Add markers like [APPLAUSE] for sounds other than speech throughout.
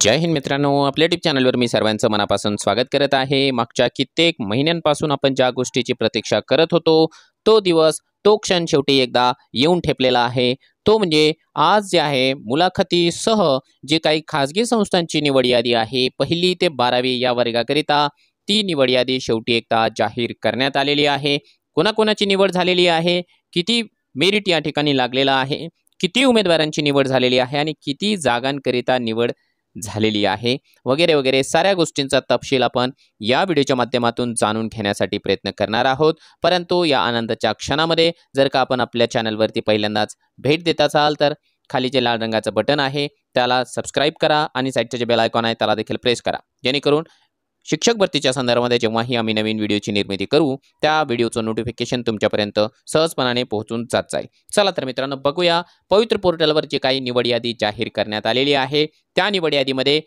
जय हिंद मित्रांनो आपल्या टिप चॅनलवर मी सर्वांचं मनापासून स्वागत करत आहे मागच्या कित्येक महिन्यांपासून आपण ज्या गोष्टीची प्रतीक्षा करत होतो तो दिवस तो क्षण शेवटी एकदा येऊन ठेपलेला आहे तो म्हणजे आज जे आहे मुलाखतीसह जे काही खाजगी संस्थांची निवड यादी आहे पहिली ते बारावी या वर्गाकरिता ती निवड यादी शेवटी एकदा जाहीर करण्यात आलेली आहे कोणाकोणाची निवड झालेली आहे किती मेरिट या ठिकाणी लागलेला आहे किती उमेदवारांची निवड झालेली आहे आणि किती जागांकरिता निवड झालेली आहे वगैरे वगैरे साऱ्या गोष्टींचा तपशील आपण या व्हिडिओच्या माध्यमातून जाणून घेण्यासाठी प्रयत्न करणार आहोत परंतु या आनंदाच्या क्षणामध्ये जर का आपण आपल्या चॅनलवरती पहिल्यांदाच भेट देत असाल तर खाली जे लाल रंगाचं बटन आहे त्याला सबस्क्राईब करा आणि साईडचं जे बेल आयकॉन आहे त्याला देखील प्रेस करा जेणेकरून शिक्षक भरतीच्या संदर्भामध्ये जेव्हाही आम्ही नवीन व्हिडिओची निर्मिती करू त्या व्हिडिओचं नोटिफिकेशन तुमच्यापर्यंत सहजपणाने पोहोचून जात जाईल चला तर मित्रांनो बघूया पवित्र पोर्टलवर जी काही निवड यादी जाहीर करण्यात आलेली आहे त्या निवड यादीमध्ये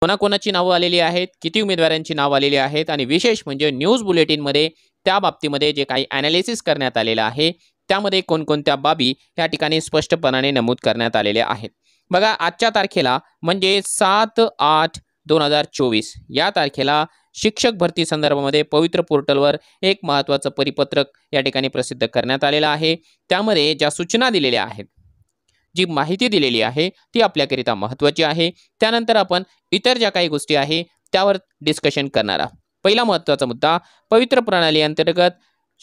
कोणाकोणाची नावं आलेली आहेत किती उमेदवारांची नावं आलेली आहेत आणि विशेष म्हणजे न्यूज बुलेटिनमध्ये त्या बाबतीमध्ये जे काही ॲनालिसिस करण्यात आलेलं आहे त्यामध्ये कोणकोणत्या बाबी या ठिकाणी स्पष्टपणाने नमूद करण्यात आलेल्या आहेत बघा आजच्या तारखेला म्हणजे सात आठ दोन हजार चोवीस या तारखेला शिक्षक भरती संदर्भामध्ये पवित्र पोर्टलवर एक महत्त्वाचं परिपत्रक या ठिकाणी प्रसिद्ध करण्यात आलेलं आहे त्यामध्ये ज्या सूचना दिलेल्या आहेत जी माहिती दिलेली आहे ती आपल्याकरिता महत्त्वाची आहे त्यानंतर आपण इतर ज्या काही गोष्टी आहे त्यावर डिस्कशन करणार आहोत पहिला महत्त्वाचा मुद्दा पवित्र प्रणाली अंतर्गत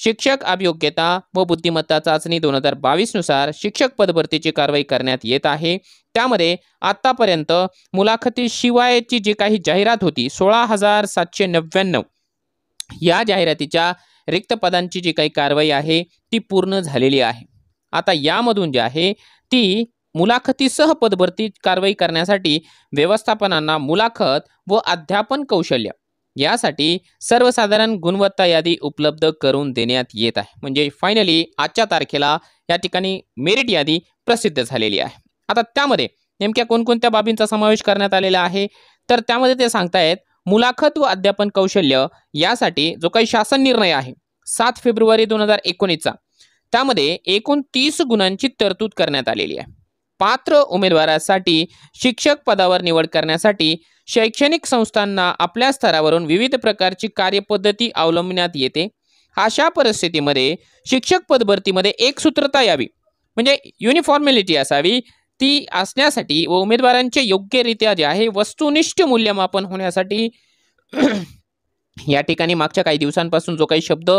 शिक्षक अभियोग्यता व बुद्धिमत्ता चाचणी दोन हजार बावीसनुसार शिक्षक पदभरतीची कारवाई करण्यात येत आहे त्यामध्ये आत्तापर्यंत मुलाखतीशिवायची जी काही जाहिरात होती सोळा हजार सातशे नव्याण्णव या जाहिरातीच्या रिक्त पदांची जी काही कारवाई आहे ती पूर्ण झालेली आहे आता यामधून जी आहे ती मुलाखतीसह पदभरती कारवाई करण्यासाठी व्यवस्थापनांना मुलाखत व अध्यापन कौशल्य यासाठी सर्वसाधारण गुणवत्ता यादी उपलब्ध करून देण्यात येत आहे म्हणजे फायनली आजच्या तारखेला या ठिकाणी मेरिट यादी प्रसिद्ध झालेली आहे आता त्यामध्ये नेमक्या कोणकोणत्या बाबींचा समावेश करण्यात आलेला आहे तर त्यामध्ये ते सांगतायत मुलाखत व अध्यापन कौशल्य यासाठी जो काही शासन निर्णय आहे सात फेब्रुवारी दोन हजार एकोणीसचा त्यामध्ये एकूण तीस गुणांची तरतूद करण्यात आलेली आहे पात्र उमेदवारासाठी शिक्षक पदावर निवड करण्यासाठी शैक्षणिक संस्थांना आपल्या स्तरावरून विविध प्रकारची कार्यपद्धती अवलंबण्यात येते अशा परिस्थितीमध्ये शिक्षक पदभरतीमध्ये एकसूत्रता यावी म्हणजे युनिफॉर्मॅलिटी असावी ती असण्यासाठी व उमेदवारांचे योग्यरित्या जे आहे वस्तुनिष्ठ मूल्यमापन होण्यासाठी [CLEARS THROAT] या ठिकाणी मागच्या काही दिवसांपासून जो काही शब्द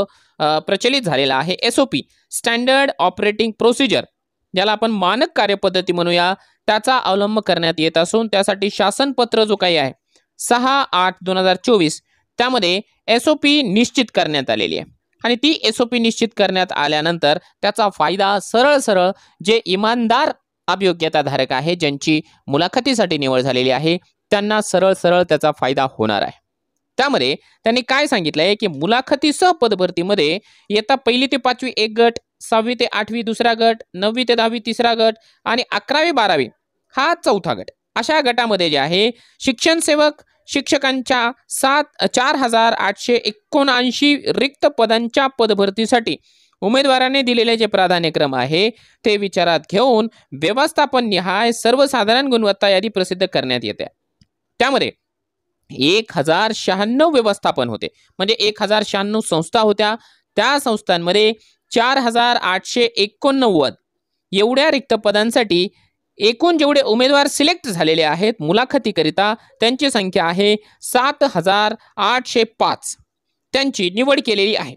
प्रचलित झालेला आहे S O P standard operating procedure ज्याला आपण मानक कार्यपद्धती म्हणूया त्याचा अवलंब करण्यात येत असून त्यासाठी शासनपत्र जो काही आहे सहा आठ दोन हजार चोवीस त्यामध्ये एस ओ पी निश्चित करण्यात आलेली आहे आणि ती एस ओ पी निश्चित करण्यात आल्यानंतर त्याचा फायदा सरळ सरळ जे इमानदार अभियोग्यताधारक आहे ज्यांची मुलाखतीसाठी निवड झालेली आहे त्यांना सरळ सरळ त्याचा फायदा होणार आहे त्यामध्ये त्यांनी काय सांगितलं आहे की मुलाखतीसह पदभरतीमध्ये येता पहिली ते पाचवी एक गट सहावी ते आठवी दुसरा गट नववी ते दहावी तिसरा गट आणि अकरावी बारावी हा चौथा गट अशा गटामध्ये जे आहे शिक्षण सेवक शिक्षकांच्या सात चार हजार आठशे एकोणऐंशी रिक्त पदांच्या पदभरतीसाठी उमेदवाराने दिलेले जे प्राधान्यक्रम आहे ते विचारात घेऊन व्यवस्थापन निहाय सर्वसाधारण गुणवत्ता यादी प्रसिद्ध करण्यात येते त्यामध्ये एक हजार शहाण्णव व्यवस्थापन होते म्हणजे एक हजार शहाण्णव संस्था होत्या त्या संस्थांमध्ये चार हजार आठशे एकोणनव्वद एवढ्या रिक्त पदांसाठी एकूण जेवढे उमेदवार सिलेक्ट झालेले आहेत मुलाखतीकरिता त्यांची संख्या आहे सात हजार आठशे पाच त्यांची निवड केलेली आहे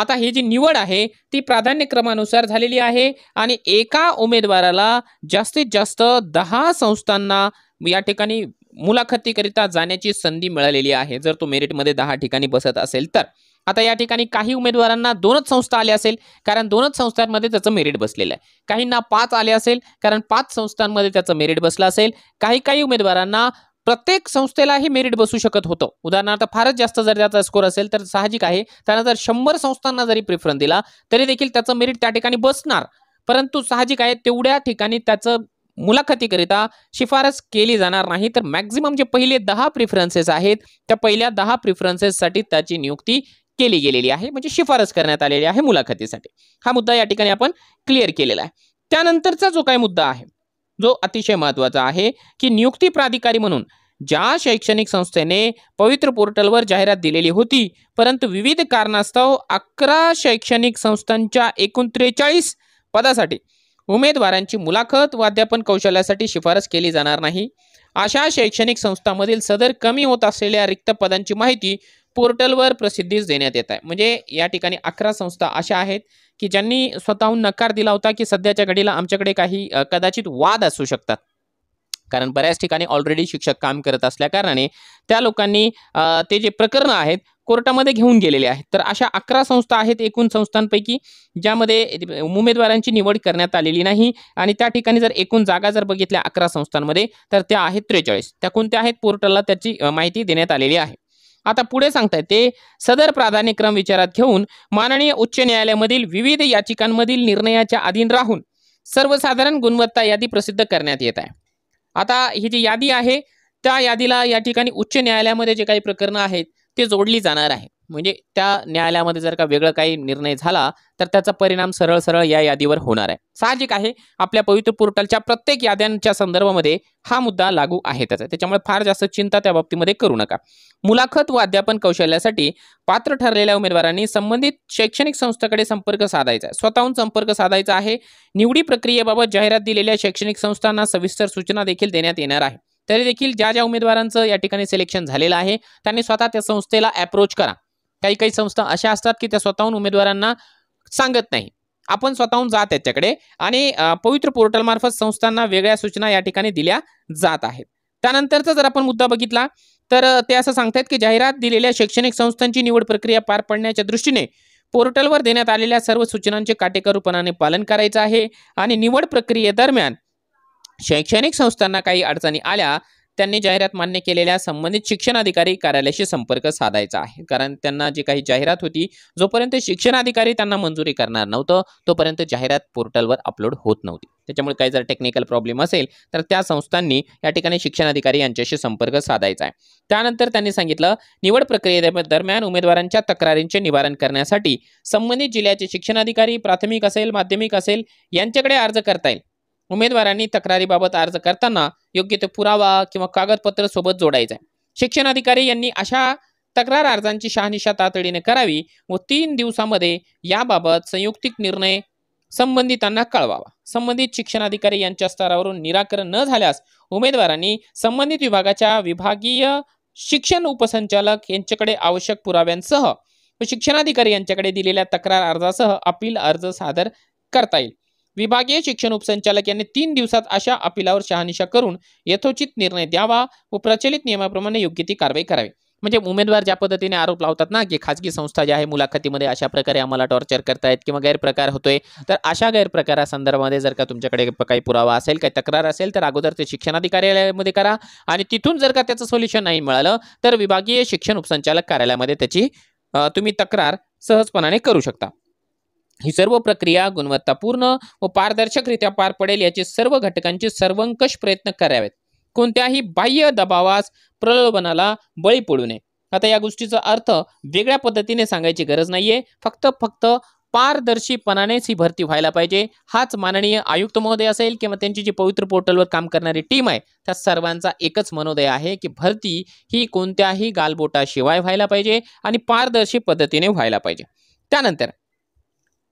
आता ही जी निवड आहे ती प्राधान्यक्रमानुसार झालेली आहे आणि एका उमेदवाराला जास्तीत जास्त दहा संस्थांना या ठिकाणी मुलाखतीकरिता जाण्याची संधी मिळालेली आहे जर तो मेरिटमध्ये दहा ठिकाणी बसत असेल तर आता या ठिकाणी काही उमेदवारांना दोनच संस्था आल्या असेल कारण दोनच संस्थांमध्ये त्याचं मेरिट बसलेलं आहे काहींना पाच आले असेल कारण पाच संस्थांमध्ये त्याचं मेरिट बसलं असेल काही काही उमेदवारांना प्रत्येक संस्थेलाही मेरिट बसू शकत होतं उदाहरणार्थ फारच जास्त जर त्याचा स्कोर असेल तर साहजिक आहे त्यानं जर शंभर संस्थांना जरी प्रेफरन्स दिला तरी देखील त्याचं मेरिट त्या ठिकाणी बसणार परंतु साहजिक आहे तेवढ्या ठिकाणी त्याचं मुलाखतीकरिता शिफारस केली जाणार नाही तर मॅक्झिमम जे पहिले दहा प्रिफरन्सेस आहेत त्या पहिल्या दहा प्रिफरन्सेससाठी त्याची नियुक्ती केली गेलेली आहे म्हणजे शिफारस करण्यात आलेली आहे मुलाखतीसाठी हा मुद्दा या ठिकाणी आपण क्लिअर केलेला आहे त्यानंतरचा जो काही मुद्दा आहे जो अतिशय महत्त्वाचा आहे की नियुक्ती प्राधिकारी म्हणून ज्या शैक्षणिक संस्थेने पवित्र पोर्टलवर जाहिरात दिलेली होती परंतु विविध कारणास्तव अकरा शैक्षणिक संस्थांच्या एकूण त्रेचाळीस पदासाठी उमेदवारांची मुलाखत व अध्यापन कौशल्यासाठी शिफारस केली जाणार नाही अशा शैक्षणिक संस्थांमधील सदर कमी होत असलेल्या रिक्त पदांची माहिती पोर्टलवर प्रसिद्धीस देण्यात येत आहे म्हणजे या ठिकाणी अकरा संस्था अशा आहेत की ज्यांनी स्वतःहून नकार दिला होता की सध्याच्या घडीला आमच्याकडे काही कदाचित वाद असू शकतात कारण बऱ्याच ठिकाणी ऑलरेडी शिक्षक काम करत असल्याकारणाने त्या लोकांनी ते जे प्रकरण आहेत कोर्टामध्ये घेऊन गेलेले आहेत तर अशा अकरा संस्था आहेत एकूण संस्थांपैकी ज्यामध्ये उमेदवारांची निवड करण्यात आलेली नाही आणि त्या ठिकाणी जर एकूण जागा जर बघितल्या अकरा संस्थांमध्ये तर त्या आहेत त्रेचाळीस त्या कोणत्या आहेत पोर्टलला त्याची माहिती देण्यात आलेली आहे आता पुढे सांगताय ते सदर प्राधान्यक्रम विचारात घेऊन माननीय उच्च न्यायालयामधील विविध याचिकांमधील निर्णयाच्या अधीन राहून सर्वसाधारण गुणवत्ता यादी प्रसिद्ध करण्यात येत आहे आता ही जी यादी आहे त्या यादीला या ठिकाणी उच्च न्यायालयामध्ये जे काही प्रकरणं आहेत ते जोडली जाणार आहे म्हणजे त्या न्यायालयामध्ये जर का वेगळं काही निर्णय झाला तर त्याचा परिणाम सरळ सरळ या यादीवर होणार आहे साहजिक आहे आपल्या पवित्र पोर्टलच्या प्रत्येक याद्यांच्या संदर्भामध्ये हा मुद्दा लागू आहे त्याचा त्याच्यामुळे फार जास्त चिंता त्या बाबतीमध्ये करू नका मुलाखत व अध्यापन कौशल्यासाठी पात्र ठरलेल्या उमेदवारांनी संबंधित शैक्षणिक संस्थेकडे संपर्क साधायचा आहे स्वतःहून संपर्क साधायचा आहे निवडी प्रक्रियेबाबत जाहिरात दिलेल्या शैक्षणिक संस्थांना सविस्तर सूचना देखील देण्यात येणार आहे तरी देखील ज्या ज्या उमेदवारांचं या ठिकाणी सिलेक्शन झालेलं आहे त्यांनी स्वतः त्या संस्थेला अप्रोच करा काही काही संस्था अशा असतात की त्या स्वतःहून उमेदवारांना सांगत नाही आपण स्वतःहून जात त्याच्याकडे आणि पवित्र पोर्टलमार्फत संस्थांना वेगळ्या सूचना या ठिकाणी दिल्या जात आहेत त्यानंतरचा जर आपण मुद्दा बघितला तर ते असं सांगतात की जाहिरात दिलेल्या शैक्षणिक संस्थांची निवड प्रक्रिया पार पडण्याच्या दृष्टीने पोर्टलवर देण्यात आलेल्या सर्व सूचनांचे काटेकोरपणाने पालन करायचं आहे आणि निवड प्रक्रियेदरम्यान शैक्षणिक संस्थांना काही अडचणी आल्या त्यांनी जाहिरात मान्य केलेल्या संबंधित शिक्षण अधिकारी कार्यालयाशी संपर्क साधायचा आहे कारण त्यांना जी काही जाहिरात होती जोपर्यंत शिक्षणाधिकारी त्यांना मंजुरी करणार नव्हतं तोपर्यंत जाहिरात पोर्टलवर अपलोड होत नव्हती त्याच्यामुळे काही जर टेक्निकल प्रॉब्लेम असेल तर त्या संस्थांनी या ठिकाणी शिक्षण अधिकारी यांच्याशी संपर्क साधायचा आहे त्यानंतर त्यांनी सांगितलं निवड दरम्यान उमेदवारांच्या तक्रारींचे निवारण करण्यासाठी संबंधित जिल्ह्याचे शिक्षण अधिकारी प्राथमिक असेल माध्यमिक असेल यांच्याकडे अर्ज करता येईल उमेदवारांनी तक्रारीबाबत अर्ज करताना योग्य ते पुरावा किंवा कागदपत्र सोबत जोडायचा शिक्षण अधिकारी यांनी अशा तक्रार अर्जांची शहानिशा तातडीने करावी व तीन दिवसामध्ये याबाबत संयुक्तिक निर्णय संबंधितांना कळवावा संबंधित शिक्षणाधिकारी यांच्या स्तरावरून निराकरण न झाल्यास उमेदवारांनी संबंधित विभागाच्या विभागीय शिक्षण उपसंचालक यांच्याकडे आवश्यक पुराव्यांसह व शिक्षणाधिकारी यांच्याकडे दिलेल्या तक्रार अर्जासह अपील अर्ज सादर करता येईल विभागीय शिक्षण उपसंचालक यांनी तीन दिवसात अशा अपिलावर शहानिशा करून यथोचित निर्णय द्यावा व प्रचलित नियमाप्रमाणे योग्य ती कारवाई करावी म्हणजे उमेदवार ज्या पद्धतीने आरोप लावतात ना की खाजगी संस्था ज्या आहे मुलाखतीमध्ये अशा प्रकारे आम्हाला टॉर्चर करतायत किंवा गैरप्रकार होतोय तर अशा गैरप्रकारासंदर्भामध्ये जर का तुमच्याकडे काही पुरावा असेल काही तक्रार असेल तर अगोदर ते शिक्षणाधिकारीमध्ये करा आणि तिथून जर का त्याचं सोल्युशन नाही मिळालं तर विभागीय शिक्षण उपसंचालक कार्यालयामध्ये त्याची तुम्ही तक्रार सहजपणाने करू शकता ही सर्व प्रक्रिया गुणवत्तापूर्ण व पारदर्शकरित्या पार पडेल याचे सर्व घटकांचे सर्वंकष प्रयत्न करावेत कोणत्याही बाह्य दबावास प्रलोभनाला बळी पडू नये आता या गोष्टीचा अर्थ वेगळ्या पद्धतीने सांगायची गरज नाहीये फक्त फक्त पारदर्शीपणानेच ही भरती व्हायला पाहिजे हाच माननीय आयुक्त महोदय असेल किंवा त्यांची जी पवित्र पोर्टलवर काम करणारी टीम आहे त्या सर्वांचा एकच मनोदय आहे की भरती ही कोणत्याही गालबोटाशिवाय व्हायला पाहिजे आणि पारदर्शी पद्धतीने व्हायला पाहिजे त्यानंतर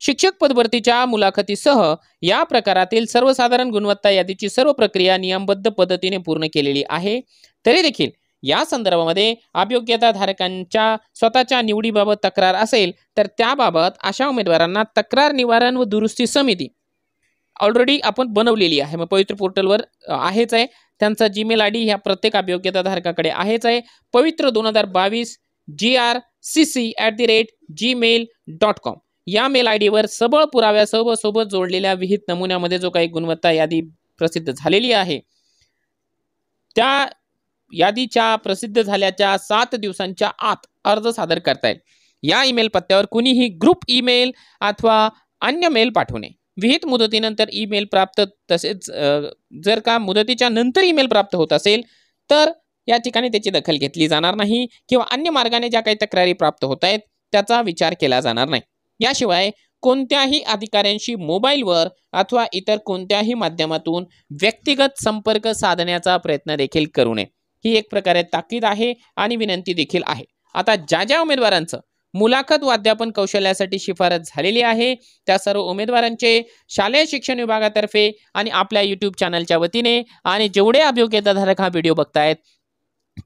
शिक्षक पदभरतीच्या मुलाखतीसह या प्रकारातील सर्वसाधारण गुणवत्ता यादीची सर्व प्रक्रिया नियमबद्ध पद्धतीने पूर्ण केलेली आहे तरी देखील या संदर्भामध्ये अभियोग्यता धारकांच्या स्वतःच्या निवडीबाबत तक्रार असेल तर त्याबाबत अशा उमेदवारांना तक्रार निवारण व दुरुस्ती समिती ऑलरेडी आपण बनवलेली आहे मग पवित्र पोर्टलवर आहेच आहे त्यांचा जीमेल आय डी ह्या प्रत्येक अभियोग्यता धारकाकडे आहेच आहे पवित्र दोन हजार बावीस G R C C at the rate Gmail dot com या मेल आय डीवर सबळ पुराव्यासह सोबत जोडलेल्या विहित नमुन्यामध्ये जो काही गुणवत्ता यादी प्रसिद्ध झालेली आहे त्या यादीच्या प्रसिद्ध झाल्याच्या सात दिवसांच्या आत अर्ज सादर करता येईल या ईमेल पत्त्यावर कुणीही ग्रुप ईमेल अथवा अन्य मेल पाठवू नये विहित मुदतीनंतर ईमेल प्राप्त तसेच जर का मुदतीच्या नंतर ईमेल प्राप्त होत असेल तर या ठिकाणी त्याची दखल घेतली जाणार नाही किंवा अन्य मार्गाने ज्या काही तक्रारी प्राप्त होत आहेत त्याचा विचार केला जाणार नाही याशिवाय कोणत्याही अधिकाऱ्यांशी मोबाईलवर अथवा इतर कोणत्याही माध्यमातून व्यक्तिगत संपर्क साधण्याचा प्रयत्न देखील करू नये ही एक प्रकारे ताकीद आहे आणि विनंती देखील आहे आता ज्या ज्या उमेदवारांचं मुलाखत व कौशल्यासाठी शिफारस झालेली आहे त्या सर्व उमेदवारांचे शालेय शिक्षण विभागातर्फे आणि आपल्या यूट्यूब चॅनलच्या वतीने आणि जेवढे अभियोग्यताधारक हा व्हिडिओ बघतायत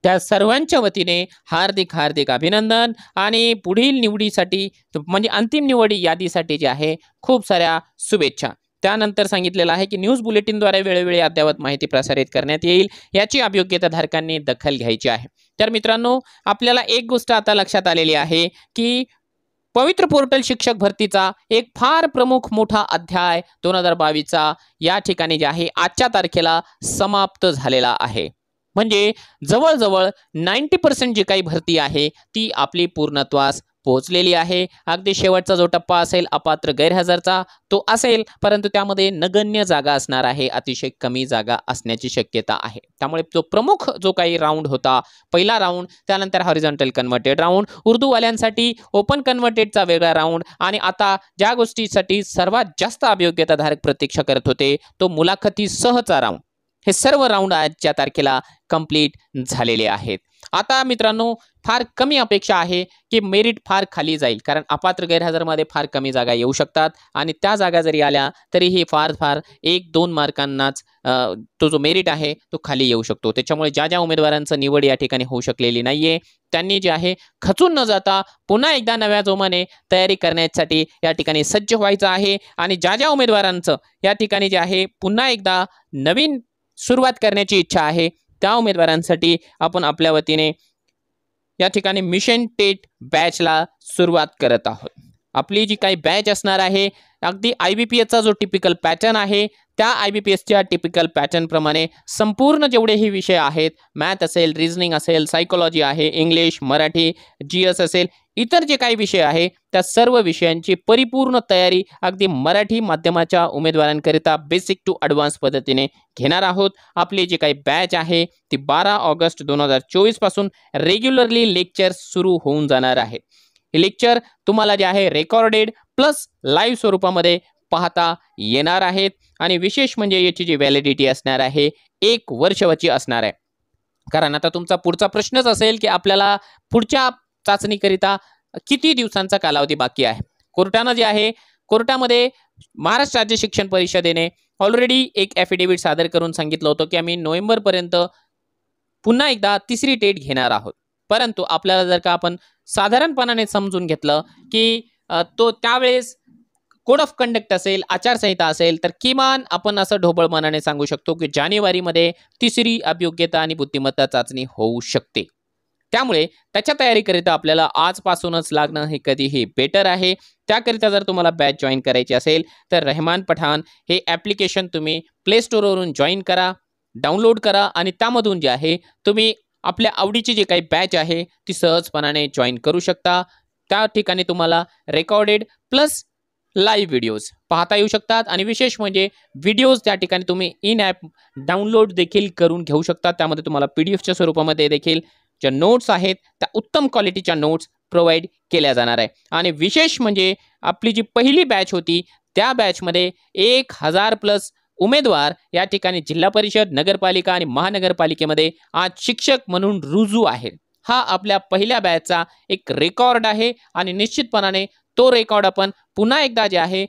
त्या सर्वांच्या वतीने हार्दिक हार्दिक अभिनंदन आणि पुढील निवडीसाठी म्हणजे अंतिम निवडी यादीसाठी जे आहे खूप साऱ्या शुभेच्छा त्यानंतर सांगितलेलं आहे की न्यूज बुलेटिनद्वारे वेळोवेळी अद्यावत माहिती प्रसारित करण्यात येईल याची अभियोग्यता धारकांनी दखल घ्यायची आहे तर मित्रांनो आपल्याला एक गोष्ट आता लक्षात आलेली आहे की पवित्र पोर्टल शिक्षक भरतीचा एक फार प्रमुख मोठा अध्याय दोन हजार बावीसचा या ठिकाणी जे आहे आजच्या तारखेला समाप्त झालेला आहे म्हणजे जवळजवळ नाईन्टी पर्सेंट जी काही भरती आहे ती आपली पूर्णत्वास पोहोचलेली आहे अगदी शेवटचा जो टप्पा असेल अपात्र गैरहजरचा तो असेल परंतु त्यामध्ये नगण्य जागा असणार आहे अतिशय कमी जागा असण्याची शक्यता आहे त्यामुळे जो प्रमुख जो काही राऊंड होता पहिला राऊंड त्यानंतर हॉरिझॉन्टल कन्व्हर्टेड राऊंड उर्दूवाल्यांसाठी ओपन कन्व्हर्टेडचा वेगळा राऊंड आणि आता ज्या गोष्टीसाठी सर्वात जास्त अभियोग्यताधारक प्रतीक्षा करत होते तो मुलाखतीसहचा राऊंड हे सर्व राऊंड आजच्या तारखेला कंप्लीट झालेले आहेत आता मित्रांनो फार कमी अपेक्षा आहे की मेरिट फार खाली जाईल कारण अपात्र गैरहजरमध्ये फार कमी जागा येऊ शकतात आणि त्या जागा जरी आल्या तरीही फार फार एक दोन मार्कांनाच तो जो मेरिट आहे तो खाली येऊ शकतो त्याच्यामुळे ज्या ज्या उमेदवारांचं निवड या ठिकाणी होऊ शकलेली नाही आहे त्यांनी जे आहे खचून न जाता पुन्हा एकदा नव्या जोमाने तयारी करण्यासाठी या ठिकाणी सज्ज व्हायचं आहे आणि ज्या ज्या उमेदवारांचं या ठिकाणी जे आहे पुन्हा एकदा नवीन सुरुवात करण्याची इच्छा आहे त्या उमेदवारांसाठी आपण आपल्या वतीने या ठिकाणी मिशन टेट बॅचला सुरुवात करत आहोत आपली जी काही बॅच असणार आहे अगदी आय बी पी एचा जो टिपिकल पॅटर्न आहे त्या आय बी पी एसच्या टिपिकल पॅटर्नप्रमाणे संपूर्ण जेवढेही विषय आहेत मॅथ असेल रिजनिंग असेल सायकोलॉजी आहे इंग्लिश मराठी जी एस असेल इतर जे काही विषय आहे त्या सर्व विषयांची परिपूर्ण तयारी अगदी मराठी माध्यमाच्या उमेदवारांकरिता बेसिक टू ॲडव्हान्स पद्धतीने घेणार आहोत आपली जी काही बॅच आहे ती बारा ऑगस्ट दोन हजार चोवीसपासून रेग्युलरली लेक्चर सुरू होऊन जाणार आहे हे लेक्चर तुम्हाला जे आहे रेकॉर्डेड प्लस लाईव्ह स्वरूपामध्ये पाहता येणार आहेत आणि विशेष म्हणजे याची जी व्हॅलिडिटी असणार आहे एक वर्षवाची असणार आहे कारण आता तुमचा पुढचा प्रश्नच असेल की आपल्याला पुढच्या चाचणीकरिता किती दिवसांचा कालावधी बाकी आहे कोर्टानं जे आहे कोर्टामध्ये महाराष्ट्र राज्य शिक्षण परिषदेने ऑलरेडी एक ॲफिडेव्हिट सादर करून सांगितलं होतं की आम्ही नोव्हेंबरपर्यंत पुन्हा एकदा तिसरी डेट घेणार आहोत परंतु आपल्याला जर का आपण साधारणपणाने समजून घेतलं की तो त्यावेळेस कोड ऑफ कंडक्ट असेल आचारसंहिता असेल तर किमान आपण असं ढोबळ मनाने सांगू शकतो की जानेवारीमध्ये तिसरी अभियोग्यता आणि बुद्धिमत्ता चाचणी होऊ शकते त्यामुळे त्याच्या तयारीकरिता आपल्याला आजपासूनच लागणं हे कधीही बेटर आहे त्याकरिता जर तुम्हाला बॅच जॉईन करायची असेल तर रहमान पठाण हे ॲप्लिकेशन तुम्ही प्ले स्टोरवरून जॉईन करा डाउनलोड करा आणि त्यामधून जे आहे तुम्ही आपल्या आवडीची जी काही बॅच आहे ती सहजपणाने जॉईन करू शकता त्या ठिकाणी तुम्हाला रेकॉर्डेड प्लस लाईव्ह व्हिडिओज पाहता येऊ शकतात आणि विशेष म्हणजे व्हिडिओज त्या ठिकाणी तुम्ही इन ॲप डाउनलोड देखील करून घेऊ शकता त्यामध्ये तुम्हाला पी डी एफच्या स्वरूपामध्ये देखील ज्या नोट्स आहेत त्या उत्तम क्वालिटीच्या नोट्स प्रोव्हाइड केल्या जाणार आहे आणि विशेष म्हणजे आपली जी पहिली बॅच होती त्या बॅचमध्ये एक हजार प्लस उमेदवार या ठिकाणी जिल्हा परिषद नगरपालिका आणि महानगरपालिकेमध्ये आज शिक्षक म्हणून रुजू आहेत हा आपल्या पहिल्या बॅचचा एक रेकॉर्ड आहे आणि निश्चितपणाने तो रेकॉर्ड आपण पुन्हा एकदा जे आहे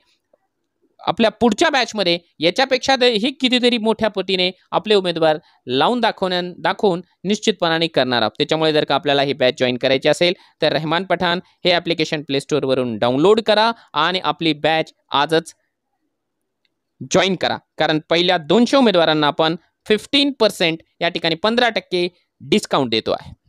आपल्या पुढच्या बॅचमध्ये याच्यापेक्षा ही कितीतरी मोठ्या पटीने आपले उमेदवार लावून दाखवण्या दाखवून निश्चितपणाने करणार आहोत त्याच्यामुळे जर का आपल्याला ही बॅच जॉईन करायची असेल तर रहमान पठाण हे ॲप्लिकेशन स्टोअरवरून डाउनलोड करा आणि आपली बॅच आजच जॉईन करा कारण पहिल्या दोनशे उमेदवारांना आपण फिफ्टीन पर्सेंट या ठिकाणी पंधरा टक्के डिस्काउंट देतो आहे